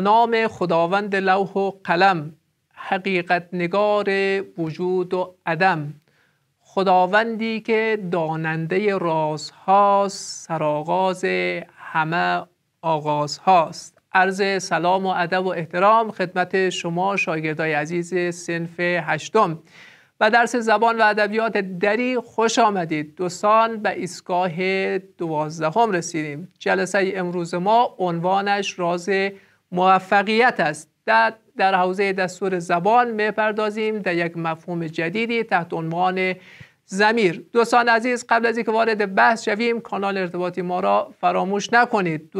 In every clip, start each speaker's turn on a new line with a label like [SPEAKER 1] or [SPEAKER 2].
[SPEAKER 1] نام خداوند لوح و قلم حقیقت نگار وجود و عدم خداوندی که داننده رازهاست سرآغاز سراغاز همه آغاز هاست عرض سلام و ادب و احترام خدمت شما شاگردای عزیز سنف هشتم و درس زبان و ادبیات دری خوش آمدید دوستان به ایستگاه دوازدهم رسیدیم جلسه امروز ما عنوانش راز موفقیت است در, در حوزه دستور زبان میپردازیم در یک مفهوم جدیدی تحت عنوان زمیر دوستان عزیز قبل از اینکه وارد بحث شویم کانال ارتباطی ما را فراموش نکنید 2964،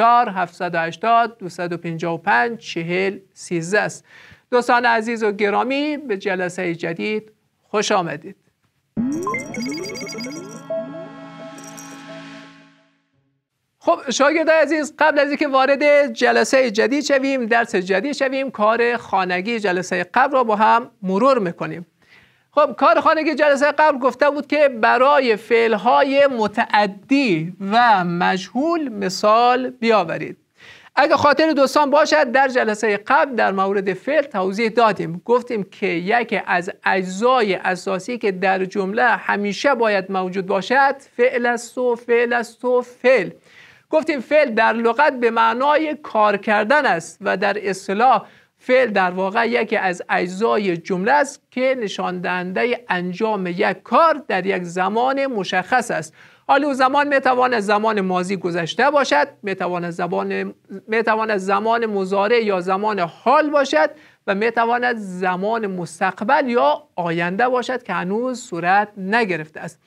[SPEAKER 1] 780 255 40 13 است دوستان عزیز و گرامی به جلسه جدید خوش آمدید خب شاگردای عزیز قبل از اینکه وارد جلسه جدید شویم درس جدید شویم کار خانگی جلسه قبل را با هم مرور میکنیم خب کار خانگی جلسه قبل گفته بود که برای فعلهای متعدی و مجهول مثال بیاورید اگر خاطر دوستان باشد در جلسه قبل در مورد فعل توضیح دادیم گفتیم که یکی از اجزای اساسی که در جمله همیشه باید موجود باشد فعل است و فعل است و فعل گفتیم فعل در لغت به معنای کار کردن است و در اصطلاح فعل در واقع یکی از اجزای جمله است که نشان دهنده انجام یک کار در یک زمان مشخص است او زمان میتواند زمان ماضی گذشته باشد میتواند زمان زمان مضارع یا زمان حال باشد و میتواند زمان مستقبل یا آینده باشد که هنوز صورت نگرفته است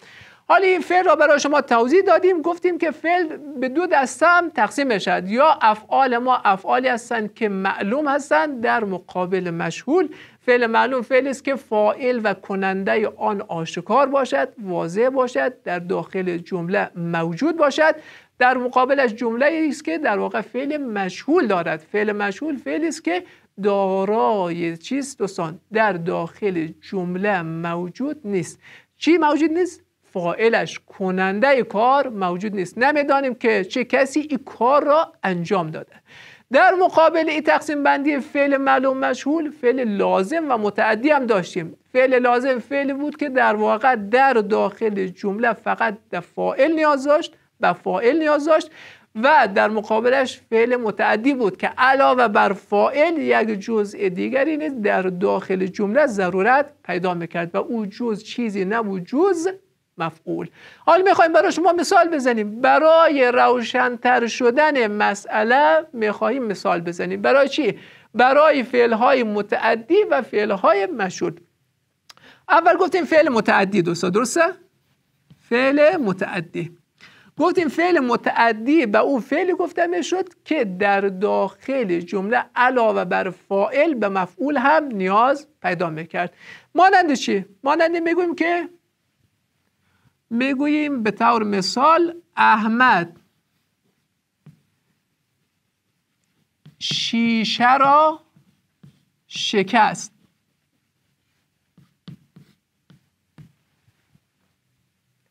[SPEAKER 1] حالا این فعل را برای شما توضیح دادیم گفتیم که فعل به دو دسته هم تقسیم میشد یا افعال ما افعالی هستند که معلوم هستند در مقابل مشهول فعل معلوم فعل است که فاعل و کننده آن آشکار باشد واضح باشد در داخل جمله موجود باشد در مقابلش جمله است که در واقع فعل مشهول دارد فعل مشهول فعلی است که دارای چیست دوستان در داخل جمله موجود نیست چی موجود نیست فائلش کننده ای کار موجود نیست نمیدانیم که چه کسی این کار را انجام داده در مقابل این تقسیم بندی فعل معلوم مشهول فعل لازم و متعدی هم داشتیم فعل لازم فعلی بود که در واقع در داخل جمله فقط در فاعل نیاز داشت به فاعل نیاز داشت و در مقابلش فعل متعدی بود که علاوه بر فائل یک جزء دیگری نیز در داخل جمله ضرورت پیدا میکرد و او جز چیزی نبود جز مفعول حال میخوایم برای شما مثال بزنیم برای روشنتر شدن مسئله میخواهیم مثال بزنیم برای چی؟ برای فعلهای متعدی و فعلهای مشهود اول گفتیم فعل متعدی دوستا درسته؟ فعل متعدی گفتیم فعل متعدی به او فعلی گفته میشد که در داخل جمله علاوه بر فائل به مفعول هم نیاز پیدا میکرد مانند چی؟ مانند میگویم که میگوییم به طور مثال احمد شیشه را شکست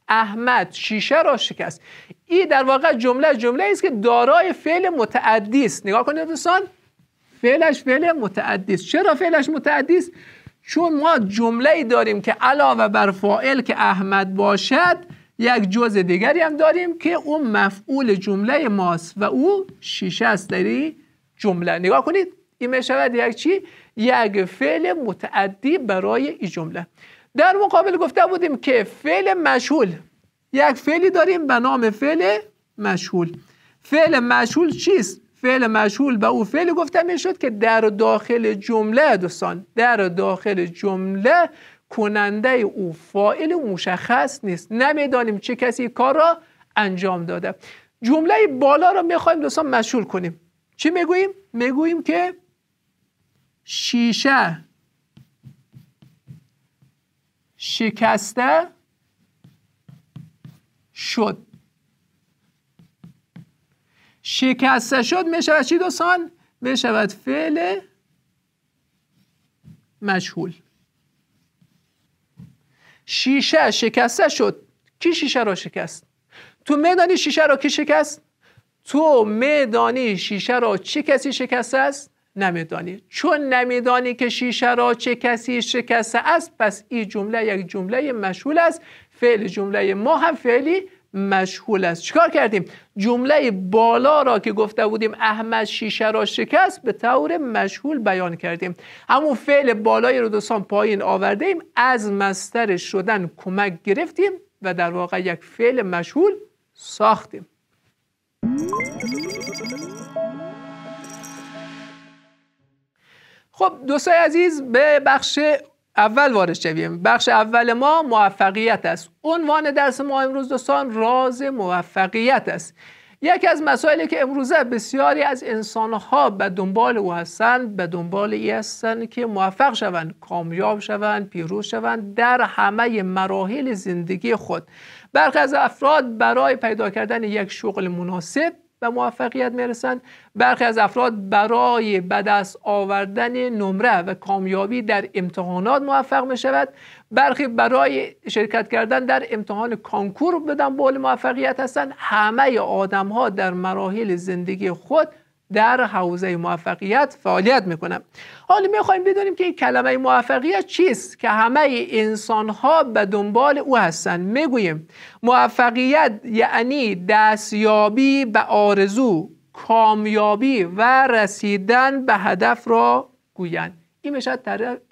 [SPEAKER 1] احمد شیشه را شکست این در واقع جمله جمله است که دارای فعل متعدی است نگاه کنید دوستان فعلش فعل متعدی است چرا فعلش متعدی است چون ما جمله ای داریم که علاوه بر فائل که احمد باشد یک جزء دیگری هم داریم که اون مفعول جمله ماست و او شیشه است در یعنی جمله نگاه کنید این می شود یک چی یک فعل متعدی برای این جمله در مقابل گفته بودیم که فعل مشهول یک فعلی داریم به نام فعل مشهول فعل مشهول چیست فعل مشهول و او فعل گفتم این شد که در داخل جمله دوستان در داخل جمله کننده او فاعل مشخص نیست نمیدانیم چه کسی کار را انجام داده جمله بالا را میخوایم دوستان مشهول کنیم چی میگوییم؟ میگوییم که شیشه شکسته شد شکسته شد میشود چی دوستان؟ میشود فعل مشهول. شیشه شکسته شد کی شیشه را شکست؟ تو میدانی شیشه را کی شکست؟ تو میدانی شیشه را چه کسی شکسته است؟ نمیدانی چون نمیدانی که شیشه را چه کسی شکسته است پس این جمله یک جمله مشهول است فعل جمله ما هم فعلی مشهول است چیکار کردیم جمله بالا را که گفته بودیم احمد شیشه را شکست به طور مشهول بیان کردیم همون فعل بالای رو دوستان پایین آورده ایم از مستر شدن کمک گرفتیم و در واقع یک فعل مشهول ساختیم خب دوستای عزیز به بخش اول وارد شویم بخش اول ما موفقیت است عنوان درس ما امروز دوستان راز موفقیت است یکی از مسائلی که امروزه بسیاری از انسانها به دنبال او هستند به دنبال ای هستند که موفق شوند کامیاب شوند پیروز شوند در همه مراحل زندگی خود برخی از افراد برای پیدا کردن یک شغل مناسب و موفقیت میرسند برخی از افراد برای به دست آوردن نمره و کامیابی در امتحانات موفق می شود برخی برای شرکت کردن در امتحان کانکور بدن بول موفقیت هستند همه آدم ها در مراحل زندگی خود در حوزه موفقیت فعالیت میکنم حالا میخوایم بدونیم که این کلمه موفقیت چیست که همه انسان ها به دنبال او هستند میگوییم موفقیت یعنی دستیابی به آرزو کامیابی و رسیدن به هدف را گویند این میشه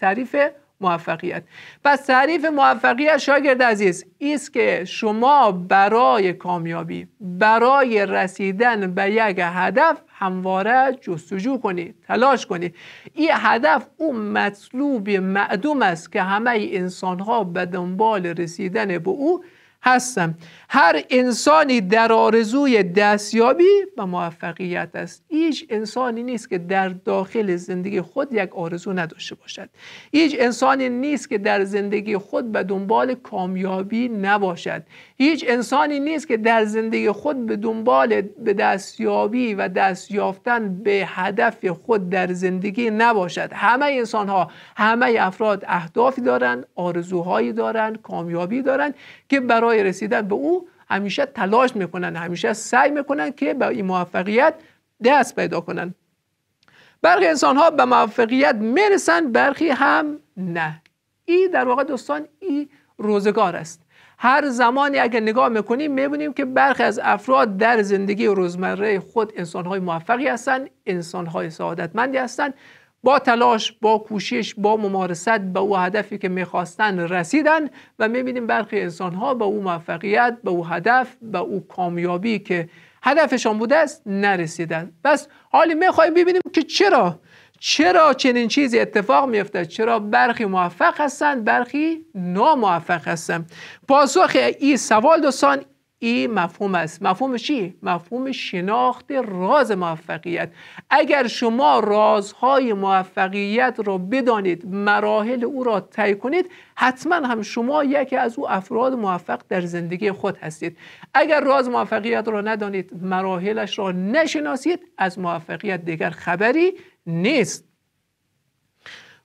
[SPEAKER 1] تعریف موفقیت پس تعریف موفقیت شاگرد عزیز است که شما برای کامیابی برای رسیدن به یک هدف همواره جستجو کنید تلاش کنید این هدف او مطلوب معدوم است که همه انسان ها به دنبال رسیدن به او هستند هر انسانی در آرزوی دستیابی و موفقیت است هیچ انسانی نیست که در داخل زندگی خود یک آرزو نداشته باشد هیچ انسانی نیست که در زندگی خود به دنبال کامیابی نباشد هیچ انسانی نیست که در زندگی خود به دنبال به دستیابی و دستیافتن به هدف خود در زندگی نباشد همه انسان ها همه افراد اهدافی دارند آرزوهایی دارند کامیابی دارند که برای رسیدن به او همیشه تلاش میکنن همیشه سعی میکنن که به این موفقیت دست پیدا کنن برخی انسان ها به موفقیت میرسن برخی هم نه ای در واقع دوستان ای روزگار است هر زمانی اگر نگاه میکنیم میبینیم که برخی از افراد در زندگی روزمره خود انسانهای موفقی هستند انسانهای سعادتمندی هستند با تلاش با کوشش با ممارست به او هدفی که میخواستن رسیدن و میبینیم برخی انسان ها به او موفقیت به او هدف به او کامیابی که هدفشان بوده است نرسیدن پس حالی میخوایم ببینیم که چرا چرا چنین چیزی اتفاق میفته چرا برخی موفق هستند برخی ناموفق هستند پاسخ ای سوال دوستان این مفهوم است مفهوم چی مفهوم شناخت راز موفقیت اگر شما رازهای موفقیت را بدانید مراحل او را طی کنید حتما هم شما یکی از او افراد موفق در زندگی خود هستید اگر راز موفقیت را ندانید مراحلش را نشناسید از موفقیت دیگر خبری نیست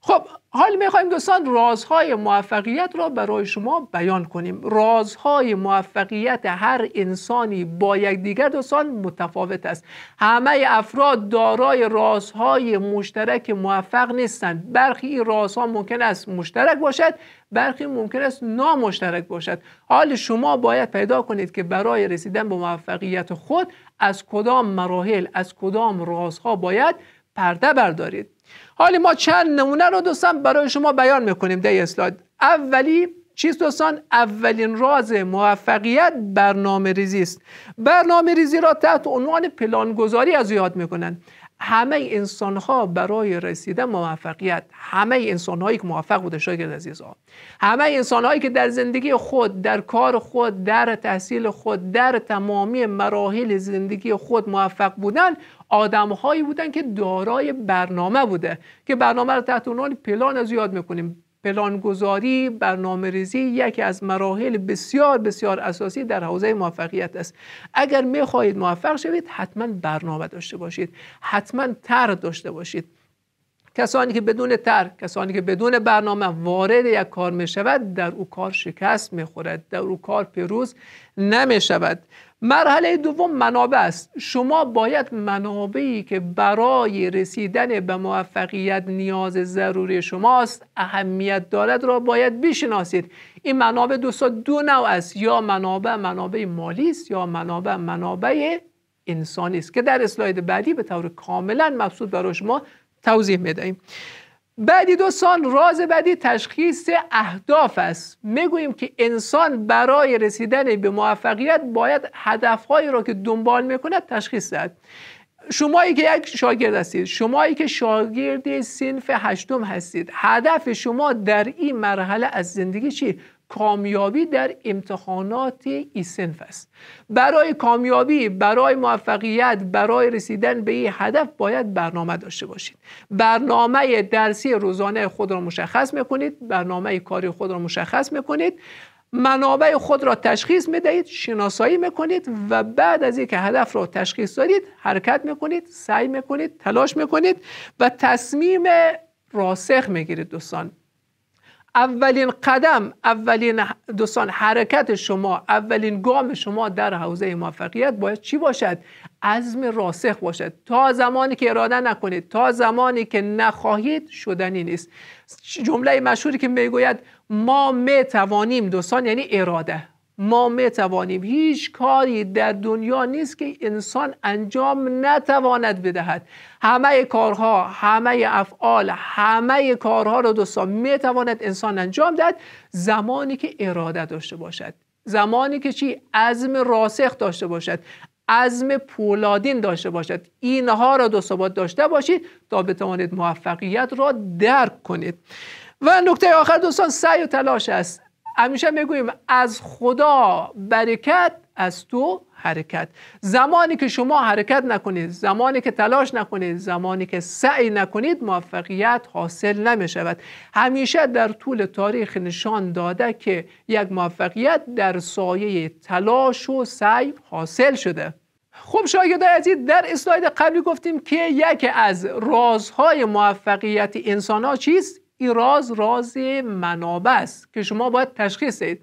[SPEAKER 1] خب حال میخوایم دوستان رازهای موفقیت را برای شما بیان کنیم رازهای موفقیت هر انسانی با دیگر دوستان متفاوت است همه افراد دارای رازهای مشترک موفق نیستند برخی این رازها ممکن است مشترک باشد برخی ممکن است نامشترک باشد حال شما باید پیدا کنید که برای رسیدن به موفقیت خود از کدام مراحل از کدام رازها باید پرده بردارید حالی ما چند نمونه رو دوستان برای شما بیان میکنیم در اسلاید اولی چیز دوستان اولین راز موفقیت برنامه ریزی است برنامه ریزی را تحت عنوان پلانگذاری از یاد میکنن همه انسان ها برای رسیدن موفقیت همه انسان هایی که موفق بوده شاید عزیز همه انسان هایی که در زندگی خود در کار خود در تحصیل خود در تمامی مراحل زندگی خود موفق بودن آدمهایی بودن که دارای برنامه بوده که برنامه رو تحت عنوان پلان از یاد میکنیم پلانگذاری برنامه ریزی یکی از مراحل بسیار بسیار اساسی در حوزه موفقیت است اگر میخواهید موفق شوید حتما برنامه داشته باشید حتما تر داشته باشید کسانی که بدون تر کسانی که بدون برنامه وارد یک کار می در او کار شکست میخورد. در او کار پیروز نمی مرحله دوم منابع است شما باید منابعی که برای رسیدن به موفقیت نیاز ضروری شماست اهمیت دارد را باید بشناسید این منابع سا دو نوع است یا منابع منابع مالی است یا منابع منابع انسانی است که در اسلاید بعدی به طور کاملا مبسوط برای شما توضیح میدهیم بعدی دوستان راز بعدی تشخیص اهداف است میگوییم که انسان برای رسیدن به موفقیت باید هدفهایی را که دنبال میکند تشخیص دهد شمایی که یک شاگرد هستید شمایی که شاگرد سنف هشتم هستید هدف شما در این مرحله از زندگی چی کامیابی در امتحانات ای سنف است برای کامیابی برای موفقیت برای رسیدن به این هدف باید برنامه داشته باشید برنامه درسی روزانه خود را مشخص میکنید برنامه کاری خود را مشخص میکنید منابع خود را تشخیص میدهید شناسایی میکنید و بعد از اینکه هدف را تشخیص دادید حرکت میکنید سعی میکنید تلاش میکنید و تصمیم راسخ میگیرید دوستان اولین قدم اولین دوستان حرکت شما اولین گام شما در حوزه موفقیت باید چی باشد عزم راسخ باشد تا زمانی که اراده نکنید تا زمانی که نخواهید شدنی نیست جمله مشهوری که میگوید ما میتوانیم دوستان یعنی اراده ما میتوانیم هیچ کاری در دنیا نیست که انسان انجام نتواند بدهد همه کارها همه افعال همه کارها را دوستان میتواند انسان انجام دهد زمانی که اراده داشته باشد زمانی که چی عزم راسخ داشته باشد عزم پولادین داشته باشد اینها را دوستان داشته باشید تا بتوانید موفقیت را درک کنید و نکته آخر دوستان سعی و تلاش است همیشه میگوییم از خدا برکت از تو حرکت زمانی که شما حرکت نکنید زمانی که تلاش نکنید زمانی که سعی نکنید موفقیت حاصل نمیشود. همیشه در طول تاریخ نشان داده که یک موفقیت در سایه تلاش و سعی حاصل شده خب شاگردای عزیز در اسلاید قبلی گفتیم که یکی از رازهای موفقیت انسان ها چیست این راز راز منابع است که شما باید تشخیص دهید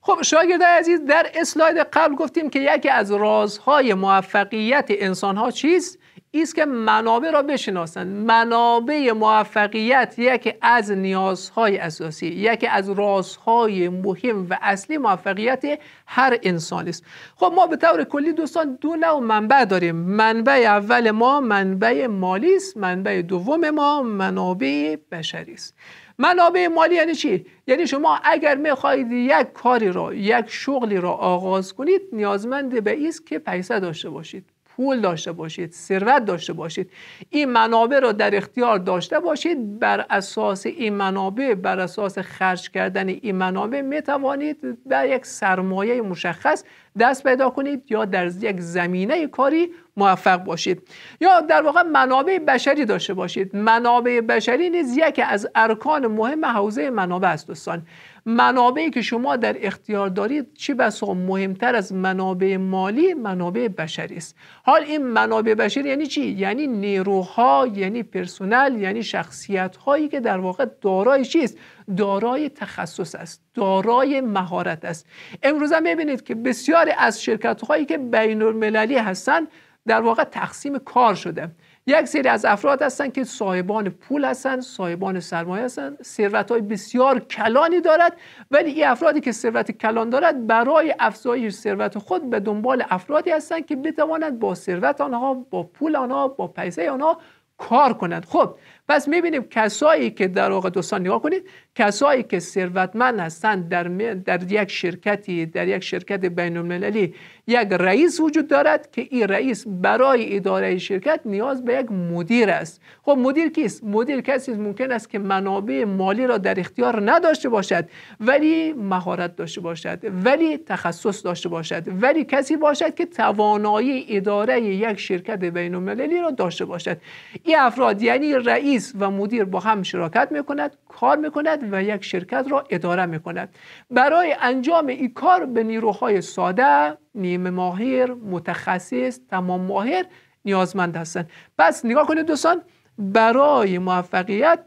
[SPEAKER 1] خب شاگرده عزیز در اسلاید قبل گفتیم که یکی از رازهای موفقیت ها چیست ایست که منابع را بشناسند منابع موفقیت یکی از نیازهای اساسی یکی از رازهای مهم و اصلی موفقیت هر انسان است خب ما به طور کلی دوستان دو نوع منبع داریم منبع اول ما منبع مالی است منبع دوم ما منابع بشری است منابع مالی یعنی چی یعنی شما اگر میخواهید یک کاری را یک شغلی را آغاز کنید نیازمند به ایست که پیسه داشته باشید پول داشته باشید ثروت داشته باشید این منابع را در اختیار داشته باشید بر اساس این منابع بر اساس خرج کردن این منابع می توانید در یک سرمایه مشخص دست پیدا کنید یا در یک زمینه کاری موفق باشید یا در واقع منابع بشری داشته باشید منابع بشری نیز یکی از ارکان مهم حوزه منابع است دوستان منابعی که شما در اختیار دارید چه بسا مهمتر از منابع مالی منابع بشری است حال این منابع بشری یعنی چی یعنی نیروها یعنی پرسنل یعنی شخصیت هایی که در واقع دارای چیست دارای تخصص است دارای مهارت است امروزه میبینید که بسیاری از شرکت هایی که بین المللی هستند در واقع تقسیم کار شده یک سری از افراد هستند که صاحبان پول هستند صاحبان سرمایه هستند ثروت های بسیار کلانی دارد ولی این افرادی که ثروت کلان دارد برای افزایش ثروت خود به دنبال افرادی هستند که بتوانند با ثروت آنها با پول آنها با پیسه آنها کار کنند خب پس میبینیم کسایی که در واقع دوستان نگاه کنید کسایی که ثروتمند هستند در, در یک شرکتی در یک شرکت بین المللی یک رئیس وجود دارد که این رئیس برای اداره شرکت نیاز به یک مدیر است خب مدیر کیست مدیر کسی ممکن است که منابع مالی را در اختیار نداشته باشد ولی مهارت داشته باشد ولی تخصص داشته باشد ولی کسی باشد که توانایی اداره یک شرکت بین المللی را داشته باشد این افراد یعنی رئیس و مدیر با هم شراکت میکند کار میکند و یک شرکت را اداره می کند برای انجام این کار به نیروهای ساده نیمه ماهر متخصص تمام ماهر نیازمند هستند پس نگاه کنید دوستان برای موفقیت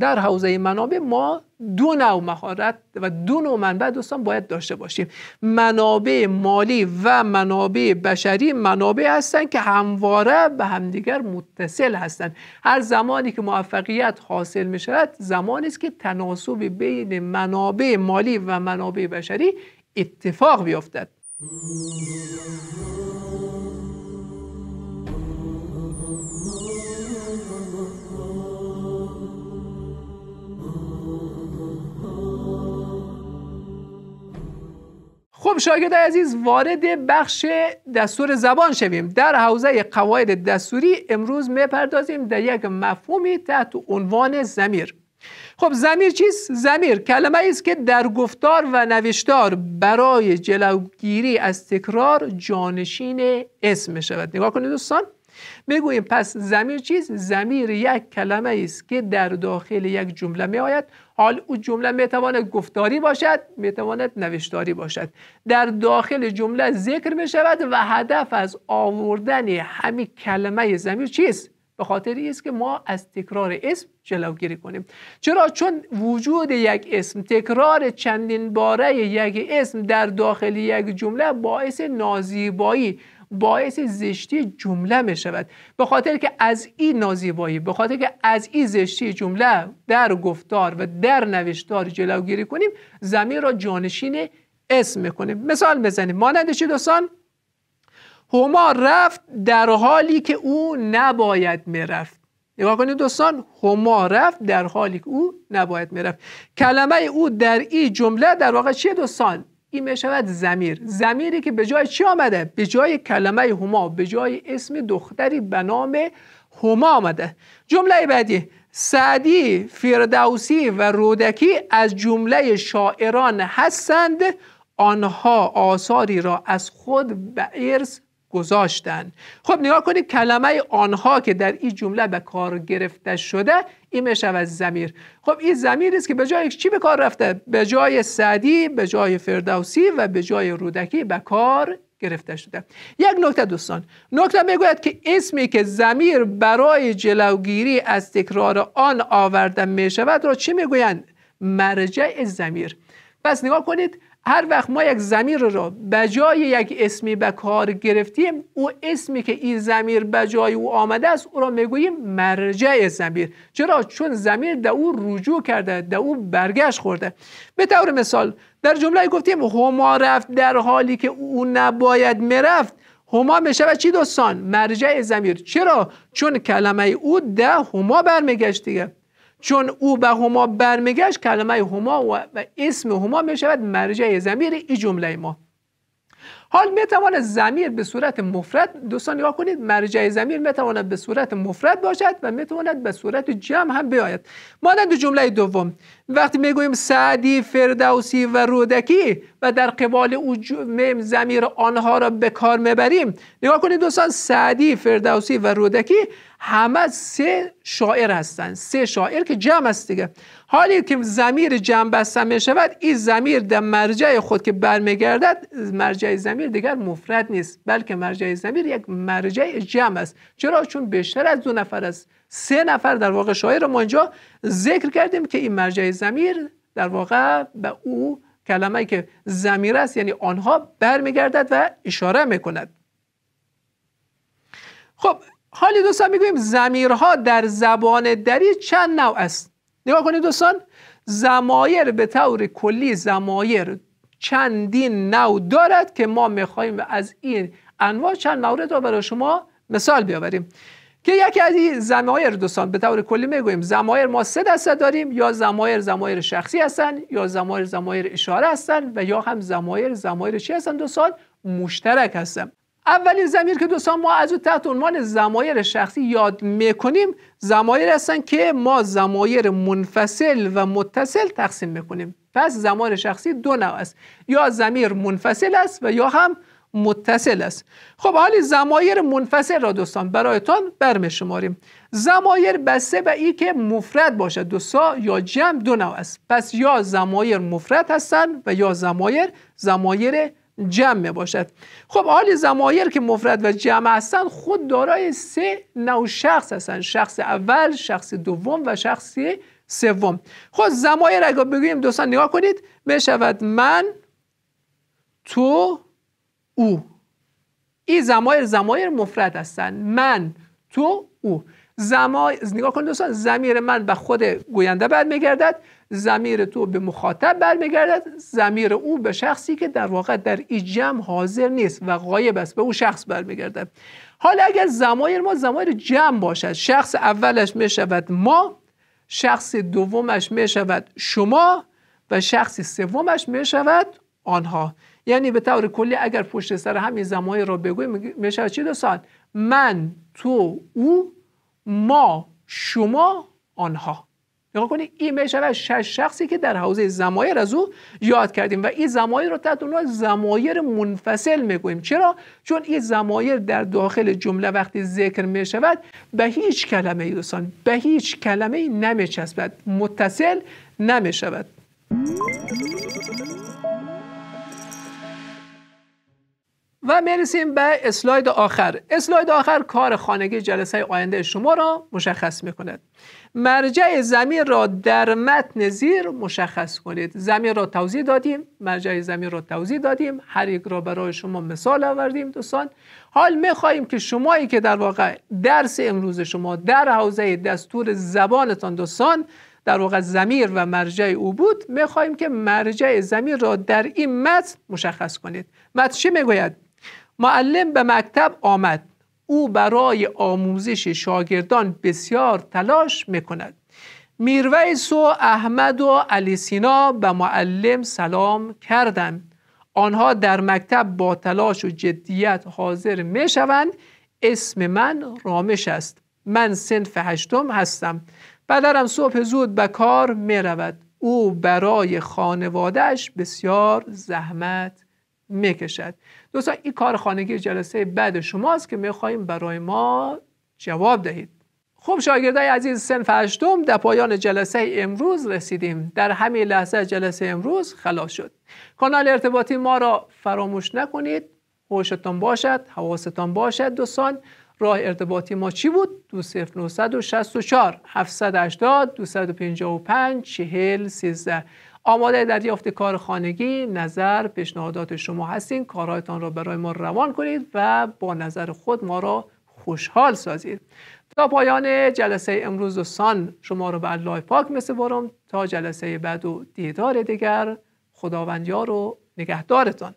[SPEAKER 1] در حوزه منابع ما دو نوع مهارت و دو نوع منبع دوستان باید داشته باشیم منابع مالی و منابع بشری منابع هستند که همواره به همدیگر متصل هستند هر زمانی که موفقیت حاصل می شود زمانی است که تناسب بین منابع مالی و منابع بشری اتفاق بیفتد خب شاگرد عزیز وارد بخش دستور زبان شویم در حوزه قواعد دستوری امروز میپردازیم در یک مفهومی تحت عنوان زمیر خب زمیر چیست؟ زمیر کلمه است که در گفتار و نوشتار برای جلوگیری از تکرار جانشین اسم شود نگاه کنید دوستان میگوییم پس زمیر چیز زمیر یک کلمه است که در داخل یک جمله می آید حال او جمله می تواند گفتاری باشد می تواند نوشتاری باشد در داخل جمله ذکر می شود و هدف از آوردن همین کلمه زمیر چیست به خاطر است که ما از تکرار اسم جلوگیری کنیم چرا چون وجود یک اسم تکرار چندین باره یک اسم در داخل یک جمله باعث نازیبایی باعث زشتی جمله می شود به خاطر که از این نازیبایی به خاطر که از این زشتی جمله در گفتار و در نوشتار جلوگیری کنیم زمین را جانشین اسم میکنیم مثال بزنیم ما چی دوستان هما رفت در حالی که او نباید میرفت نگاه کنید دوستان هما رفت در حالی که او نباید میرفت کلمه او در این جمله در واقع چیه دوستان این میشود زمیر زمیری که به جای چی آمده به جای کلمه هما به جای اسم دختری به نام هما آمده جمله بعدی سعدی فردوسی و رودکی از جمله شاعران هستند آنها آثاری را از خود به ارث گذاشتن خب نگاه کنید کلمه آنها که در این جمله به کار گرفته شده این از زمیر خب این زمیر است که به جای چی به کار رفته به جای سعدی به جای فردوسی و به جای رودکی به کار گرفته شده یک نکته دوستان نکته میگوید که اسمی که زمیر برای جلوگیری از تکرار آن آورده می شود را چی میگویند مرجع زمیر پس نگاه کنید هر وقت ما یک زمیر را به جای یک اسمی به کار گرفتیم او اسمی که این زمیر به جای او آمده است او را میگوییم مرجع زمیر چرا چون زمیر در او رجوع کرده در او برگشت خورده به طور مثال در جمله گفتیم هما رفت در حالی که او نباید میرفت هما میشود چی دوستان مرجع زمیر چرا چون کلمه او ده هما برمیگشت دیگه چون او به هما برمیگشت کلمه هما و اسم هما میشود مرجع زمیر این جمله ما حال میتواند زمیر به صورت مفرد دوستان نگاه کنید مرجع زمیر میتواند به صورت مفرد باشد و میتواند به صورت جمع هم بیاید مانند جمله دوم وقتی میگویم سعدی فردوسی و رودکی و در قبال میم زمیر آنها را به کار میبریم نگاه کنید دوستان سعدی فردوسی و رودکی همه سه شاعر هستند سه شاعر که جمع است دیگه حالی که زمیر جمع بسته می شود این زمیر در مرجع خود که برمیگردد مرجع زمیر دیگر مفرد نیست بلکه مرجع زمیر یک مرجع جمع است چرا چون بیشتر از دو نفر است سه نفر در واقع شاعر ما اینجا ذکر کردیم که این مرجع زمیر در واقع به او کلمه که زمیر است یعنی آنها برمیگردد و اشاره میکند خب حالی دوستان میگویم زمیرها در زبان دری چند نوع است نگاه کنید دوستان زمایر به طور کلی زمایر چندین نوع دارد که ما میخواهیم از این انواع چند مورد را برای شما مثال بیاوریم که یکی از این زمایر دوستان به طور کلی میگوییم زمایر ما سه دسته داریم یا زمایر زمایر شخصی هستن یا زمایر زمایر اشاره هستن و یا هم زمایر زمایر چی هستن دوستان مشترک هستن اولین زمیر که دوستان ما از او تحت عنوان زمایر شخصی یاد میکنیم زمایر هستن که ما زمایر منفصل و متصل تقسیم میکنیم پس زمایر شخصی دو نوع است یا زمیر منفصل است و یا هم متصل است خب حالی زمایر منفصل را دوستان برایتان برمی شماریم زمایر بسته به ای که مفرد باشد دوستان یا جمع دو نوع است پس یا زمایر مفرد هستند و یا زمایر زمایر جمع باشد خب حالی زمایر که مفرد و جمع هستند خود دارای سه نوع شخص هستند شخص اول شخص دوم و شخص سوم خب زمایر اگر بگوییم دوستان نگاه کنید بشود من تو او این زمایر زمایر مفرد هستند من تو او زمای نگاه کنید دوستان زمیر من به خود گوینده برمیگردد زمیر تو به مخاطب برمیگردد زمیر او به شخصی که در واقع در این جمع حاضر نیست و غایب است به او شخص برمیگردد حالا اگر زمایر ما زمایر جمع باشد شخص اولش می شود ما شخص دومش می شود شما و شخص سومش می شود آنها یعنی به طور کلی اگر پشت سر همین زمایر را بگوییم میشه چی دوستان من تو او ما شما آنها نگاه کنید این میشه شش شخصی که در حوزه زمایر از او یاد کردیم و این زمایر رو تحت اونها زمایر منفصل میگوییم چرا چون این زمایر در داخل جمله وقتی ذکر میشود به هیچ کلمه ای دوستان به هیچ کلمه ای نمیچسبد متصل نمیشود و میرسیم به اسلاید آخر اسلاید آخر کار خانگی جلسه آینده شما را مشخص میکند مرجع زمین را در متن زیر مشخص کنید زمین را توضیح دادیم مرجع زمین را توضیح دادیم هر یک را برای شما مثال آوردیم دوستان حال میخواهیم که شمایی که در واقع درس امروز شما در حوزه دستور زبانتان دوستان در واقع زمیر و مرجع او بود میخواهیم که مرجع زمیر را در این متن مشخص کنید متن چی میگوید معلم به مکتب آمد او برای آموزش شاگردان بسیار تلاش میکند میرویس و احمد و علی سینا به معلم سلام کردند آنها در مکتب با تلاش و جدیت حاضر میشوند. اسم من رامش است من سنف هشتم هستم پدرم صبح زود به کار می او برای خانوادهش بسیار زحمت میکشد دوستان این کار خانگی جلسه بعد شماست که میخواهیم برای ما جواب دهید خب شاگردای عزیز سنف هشتم در پایان جلسه امروز رسیدیم در همین لحظه جلسه امروز خلاص شد کانال ارتباطی ما را فراموش نکنید هوشتان باشد حواستان باشد دوستان راه ارتباطی ما چی بود؟ دو 780 255 40 سیزده آماده دریافت کار خانگی نظر پیشنهادات شما هستین کارهایتان را برای ما روان کنید و با نظر خود ما را خوشحال سازید تا پایان جلسه امروز سان شما رو به الله پاک میسپارم تا جلسه بعد و دیدار دیگر خداوندیار و نگهدارتان